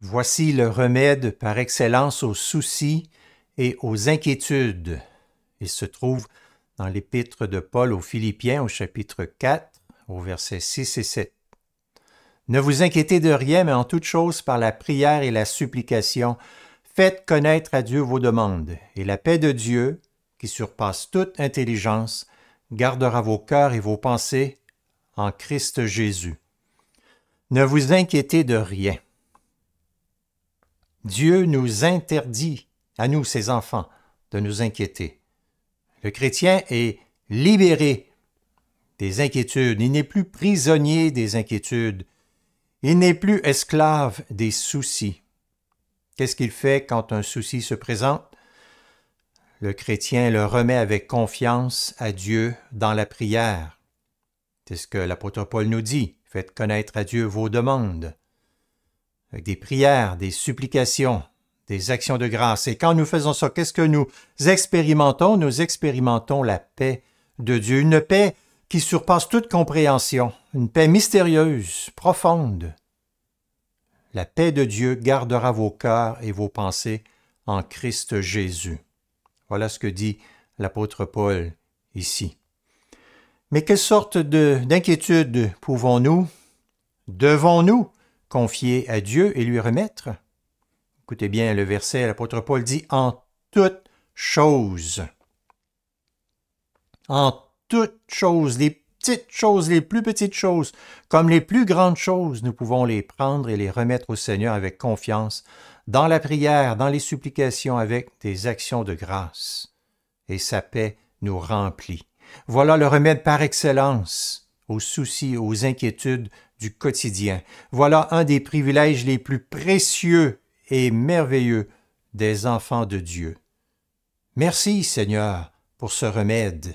Voici le remède par excellence aux soucis et aux inquiétudes. Il se trouve dans l'épître de Paul aux Philippiens au chapitre 4, au verset 6 et 7. Ne vous inquiétez de rien, mais en toute chose par la prière et la supplication, faites connaître à Dieu vos demandes, et la paix de Dieu, qui surpasse toute intelligence, gardera vos cœurs et vos pensées en Christ Jésus. Ne vous inquiétez de rien. Dieu nous interdit, à nous ses enfants, de nous inquiéter. Le chrétien est libéré des inquiétudes, il n'est plus prisonnier des inquiétudes, il n'est plus esclave des soucis. Qu'est-ce qu'il fait quand un souci se présente Le chrétien le remet avec confiance à Dieu dans la prière. C'est ce que l'apôtre Paul nous dit, faites connaître à Dieu vos demandes des prières, des supplications, des actions de grâce. Et quand nous faisons ça, qu'est-ce que nous expérimentons Nous expérimentons la paix de Dieu, une paix qui surpasse toute compréhension, une paix mystérieuse, profonde. La paix de Dieu gardera vos cœurs et vos pensées en Christ Jésus. Voilà ce que dit l'apôtre Paul ici. Mais quelle sorte d'inquiétude pouvons-nous, devons-nous confier à Dieu et lui remettre? Écoutez bien le verset, l'apôtre Paul dit en toutes choses. En toutes choses, les petites choses, les plus petites choses, comme les plus grandes choses, nous pouvons les prendre et les remettre au Seigneur avec confiance, dans la prière, dans les supplications, avec des actions de grâce. Et sa paix nous remplit. Voilà le remède par excellence aux soucis, aux inquiétudes du quotidien. Voilà un des privilèges les plus précieux et merveilleux des enfants de Dieu. Merci Seigneur pour ce remède.